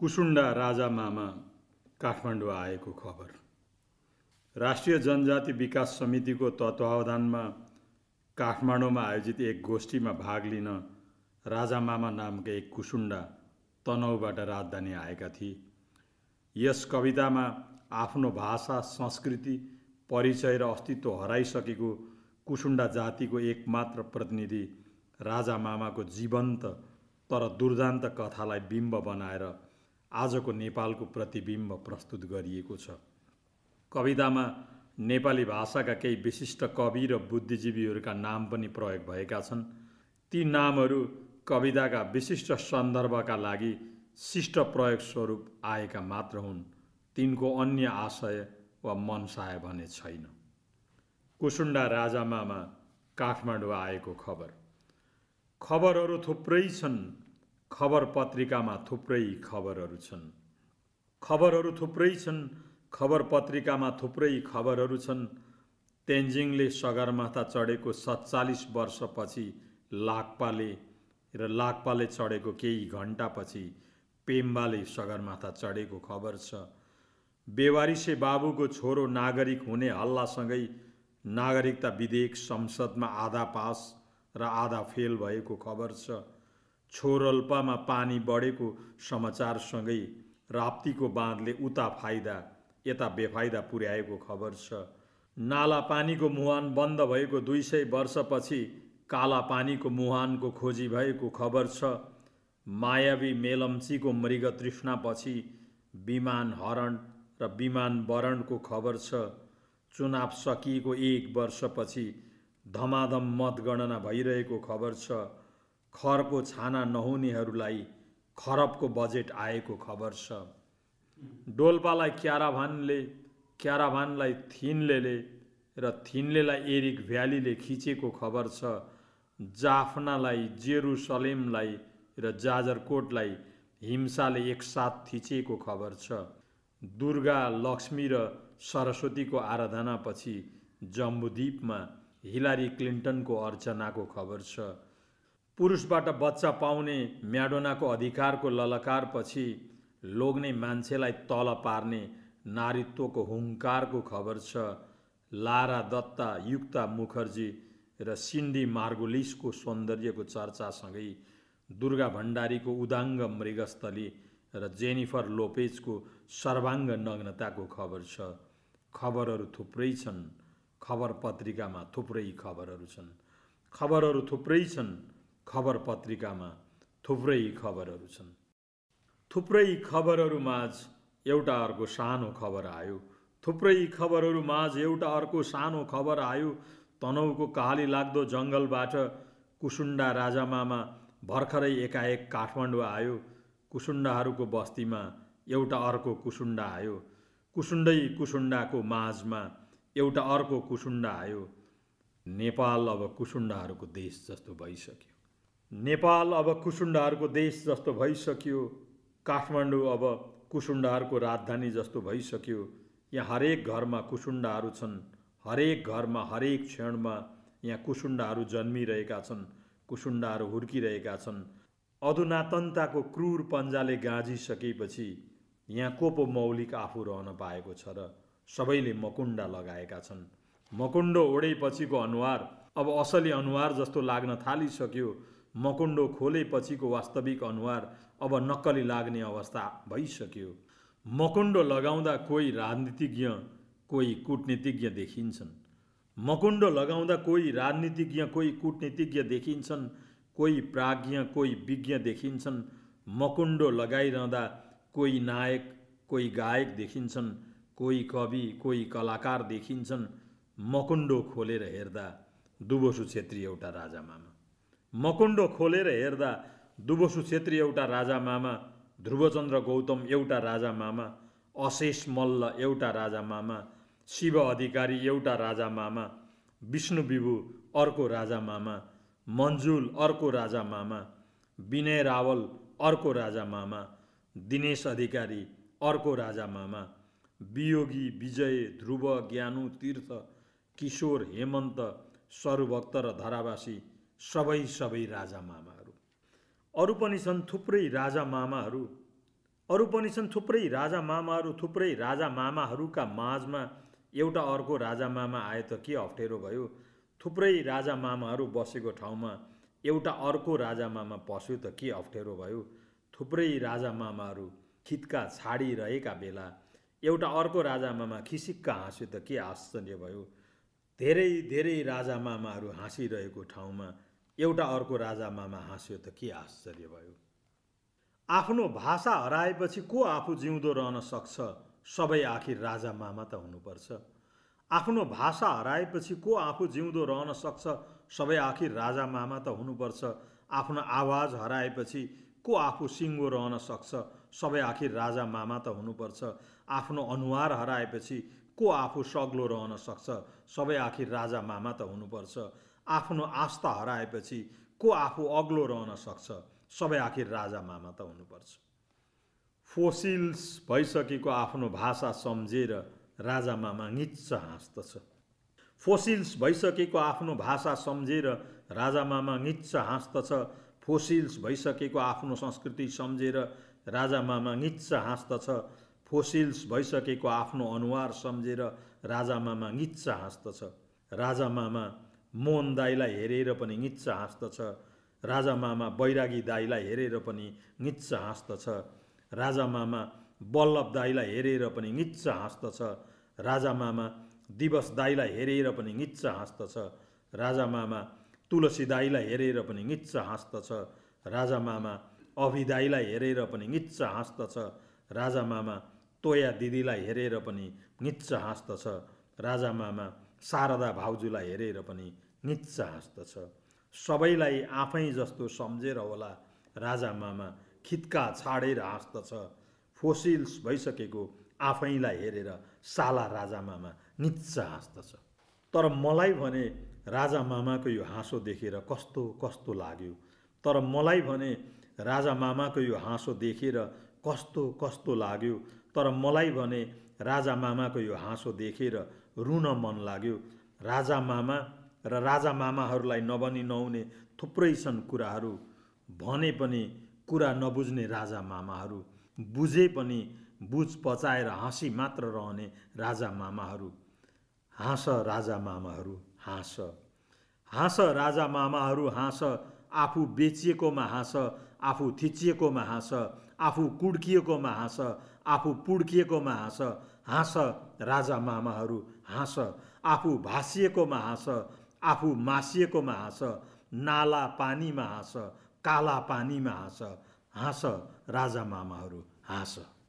कुसुण्डा राजा मामा काठमाडौँ आएको खबर राष्ट्रिय जनजाति विकास समितिको तत्त्वावधानमा काठमाडौँमा आयोजित एक गोष्ठीमा भाग लिन राजा मामा नामका एक कुसुण्डा तनहुबाट राजधानी आएका थिए यस कवितामा आफ्नो भाषा संस्कृति परिचय र अस्तित्व हराइसकेको कुसुण्डा जातिको एकमात्र प्रतिनिधि राजा मामाको जीवन्त तर दुर्दान्त कथालाई बिम्ब बनाएर आजको नेपालको प्रतिबिम्ब प्रस्तुत गरिएको छ कवितामा नेपाली भाषाका केही विशिष्ट कवि र बुद्धिजीवीहरूका नाम पनि प्रयोग भएका छन् ती नामहरू कविताका विशिष्ट सन्दर्भका लागि शिष्ट प्रयोग स्वरूप आएका मात्र हुन् तिनको अन्य आशय वा मनसाय भने छैन कुसुन्डा राजामामा काठमाडौँ आएको खबर खबरहरू थुप्रै छन् खबर पत्रिकामा थुप्रै खबरहरू छन् खबरहरू थुप्रै छन् खबर पत्रिकामा थुप्रै खबरहरू छन् तेन्जिङले सगरमाथा चढेको सत्तालिस वर्षपछि लाक्पाले र लाक्पाले चढेको केही घन्टापछि पेम्बाले सगरमाथा चढेको खबर छ बेवारिसे बाबुको छोरो नागरिक हुने हल्लासँगै नागरिकता विधेयक संसदमा आधा पास र आधा फेल भएको खबर छ छोरल्पामा पानी बढेको समाचारसँगै राप्तीको बाँधले उता फाइदा यता बेफाइदा पुर्याएको खबर छ नाला पानीको मुहान बन्द भएको दुई सय वर्षपछि काला पानीको मुहानको खोजी भएको खबर छ मायावी मेलम्चीको मृग तृष्णापछि विमान हरण र विमान वरणको खबर छ चुनाव सकिएको एक वर्षपछि धमाधम मतगणना भइरहेको खबर छ खरको छाना नहुनेहरूलाई खरबको बजेट आएको खबर छ डोल्पालाई क्याराभानले क्याराभानलाई थिनलेले र थिन्लेलाई एरिक भ्यालीले खिचेको खबर छ जाफनालाई जेरुसलेमलाई र जाजरकोटलाई हिंसाले एकसाथ थिचेको खबर छ दुर्गा लक्ष्मी र सरस्वतीको आराधनापछि जम्बुद्वीपमा हिलारी क्लिन्टनको अर्चनाको खबर छ पुरुषबाट बच्चा पाउने म्याडोनाको अधिकारको ललकारपछि लोग्ने मान्छेलाई तल पार्ने नारीत्वको हुङ्कारको खबर छ लारा दत्ता युक्ता मुखर्जी र सिन्डी मार्गोलिसको सौन्दर्यको चर्चासँगै दुर्गा भण्डारीको उदाङ्ग मृगस्थली र जेनिफर लोपेजको सर्वाङ्ग नग्नताको खबर छ खबरहरू थुप्रै छन् खबर पत्रिकामा थुप्रै खबरहरू छन् खबरहरू थुप्रै छन् खबर पत्रिकामा थुप्रै खबरहरू छन् थुप्रै माझ एउटा अर्को सानो खबर आयो थुप्रै माझ एउटा अर्को सानो खबर आयो तनहुको काली लाग्दो जङ्गलबाट कुसुन्डा राजामामा भर्खरै एकाएक काठमाडौँ आयो कुसुन्डाहरूको बस्तीमा एउटा अर्को कुसुन्डा आयो कुसुन्डै कुसुन्डाको माझमा एउटा अर्को कुसुन्डा आयो नेपाल अब कुसुन्डाहरूको देश जस्तो भइसक्यो नेपाल अब कुसुन्डाहरूको देश जस्तो भइसक्यो काठमाडौँ अब कुसुन्डाहरूको राजधानी जस्तो भइसक्यो यहाँ हरेक घरमा कुसुन्डाहरू छन् हरेक घरमा हरेक क्षणमा यहाँ कुसुन्डाहरू जन्मिरहेका छन् कुसुन्डाहरू हुर्किरहेका छन् अधुनातनताको क्रूर पन्जाले गाँजिसकेपछि यहाँ को पो मौलिक आफू रहन पाएको छ र सबैले मकुण्डा लगाएका छन् मकुण्डो ओढेपछिको अनुहार अब असली अनुहार जस्तो लाग्न थालिसक्यो मकुण्डो खोलेपछिको वास्तविक अनुहार अब नक्कली लाग्ने अवस्था भइसक्यो मकुण्डो लगाउँदा कोही राजनीतिज्ञ कोही कुटनीतिज्ञ देखिन्छन् मकुण्डो लगाउँदा कोही राजनीतिज्ञ कोही कुटनीतिज्ञ देखिन्छन् कोही प्राज्ञ कोही विज्ञ देखिन्छन् मकुण्डो लगाइरहँदा कोही नायक कोही गायक देखिन्छन् कोही कवि कोही कलाकार देखिन्छन् मकुण्डो खोलेर हेर्दा दुबसु छेत्री एउटा राजामामा मकुण्डो खोलेर हेर्दा दुबसु छेत्री एउटा राजा मामा ध्रुवचन्द्र गौतम एउटा राजा मामा अशेष मल्ल एउटा राजा मामा शिव अधिकारी एउटा राजा मामा विष्णु विभु अर्को राजा मामा मन्जुल अर्को राजा मामा विनय रावल अर्को राजा मामा दिनेश अधिकारी अर्को राजा मामा वियोगी विजय ध्रुव ज्ञानु तीर्थ किशोर हेमन्त सरुभक्त र धरावासी सबै सबै राजा मामाहरू अरू पनि छन् थुप्रै राजा मामाहरू अरू पनि छन् थुप्रै राजा मामाहरू थुप्रै राजा मामाहरूका माझमा एउटा अर्को राजा मामा आए त के अप्ठ्यारो भयो थुप्रै राजा मामाहरू बसेको ठाउँमा एउटा अर्को राजा मामा पस्यो त के अप्ठ्यारो भयो थुप्रै राजा मामाहरू खितका छाडिरहेका बेला एउटा अर्को राजा मामा खिसिक्क हाँस्यो त के आश्चर्य भयो धेरै धेरै राजा मामाहरू हाँसिरहेको ठाउँमा एउटा अर्को राजामामा हाँस्यो त के आश्चर्य भयो आफ्नो भाषा हराएपछि को आफू जिउँदो रहन सक्छ सबै आखिर राजा मामा त हुनुपर्छ आफ्नो भाषा हराएपछि को आफू जिउँदो रहन सक्छ सबै आखिर राजा मामा त हुनुपर्छ आफ्नो आवाज हराएपछि को आफू सिङ्गो रहन सक्छ सबै आखिर राजा मामा त हुनुपर्छ आफ्नो अनुहार हराएपछि को आफू सग्लो रहन सक्छ सबै आखिर राजा मामा त हुनुपर्छ आफ्नो आस्था हराएपछि को आफू अग्लो रहन सक्छ सबै आखिर राजा मामा त हुनुपर्छ फोसिल्स भइसकेको आफ्नो भाषा सम्झेर राजा मामा निच्च हाँस्दछ फोसिल्स भइसकेको आफ्नो भाषा सम्झेर राजा मामा निच्च हाँस्दछ फोसिल्स भइसकेको आफ्नो संस्कृति सम्झेर राजा मामा निच्च हाँस्दछ फोसिल्स भइसकेको आफ्नो अनुहार सम्झेर राजा मामा निच्च हाँस्दछ राजा मामा मोहन दाईलाई हेरेर पनि निच्च हाँस्दछ राजामामा बैरागी दाईलाई हेरेर पनि निच्च हाँस्दछ राजामामा बल्लभ दाईलाई हेरेर पनि निच्च हाँस्दछ राजामामा दिवस दाईलाई हेरेर पनि निच्च हाँस्दछ राजामामा तुलसी दाईलाई हेरेर पनि निच्च हाँस्दछ राजामामा अभिदाईलाई हेरेर पनि निच्च हाँस्दछ राजामामा तोया दिदीलाई हेरेर पनि निच्च हाँस्दछ राजामामा शारदा भाउजूलाई हेरेर पनि निच्च हाँस्दछ सबैलाई आफै जस्तो सम्झेर होला राजा मामा खित्का छाडेर हाँस्दछ फोसिल्स भइसकेको आफैलाई हेरेर साला राजा मामा निच्च हाँस्दछ तर मलाई भने राजा मामाको यो हाँसो देखेर कस्तो कस्तो लाग्यो तर मलाई भने राजा मामाको यो हाँसो देखेर कस्तो कस्तो लाग्यो तर मलाई भने राजा मामाको यो हाँसो देखेर रुन मन लाग्यो राजा मामा र राजा मामाहरूलाई नभनी नहुने थुप्रै छन् कुराहरू भने पनि कुरा नबुझ्ने राजा मामाहरू बुझे पनि बुझ पचाएर हाँसी मात्र रहने राजा मामाहरू हाँस राजा मामाहरू हाँस हाँस राजा मामाहरू हाँस आफू बेचिएकोमा हाँस आफू थिचिएकोमा हाँस आफू कुड्किएकोमा हाँस आफू पुड्किएकोमा हाँस हाँस राजा मामाहरू हाँस आफू भाँसिएकोमा हाँस आफू मासिएकोमा हाँस नाला पानीमा हाँस काला पानीमा हाँस हाँस राजा मामाहरू हाँस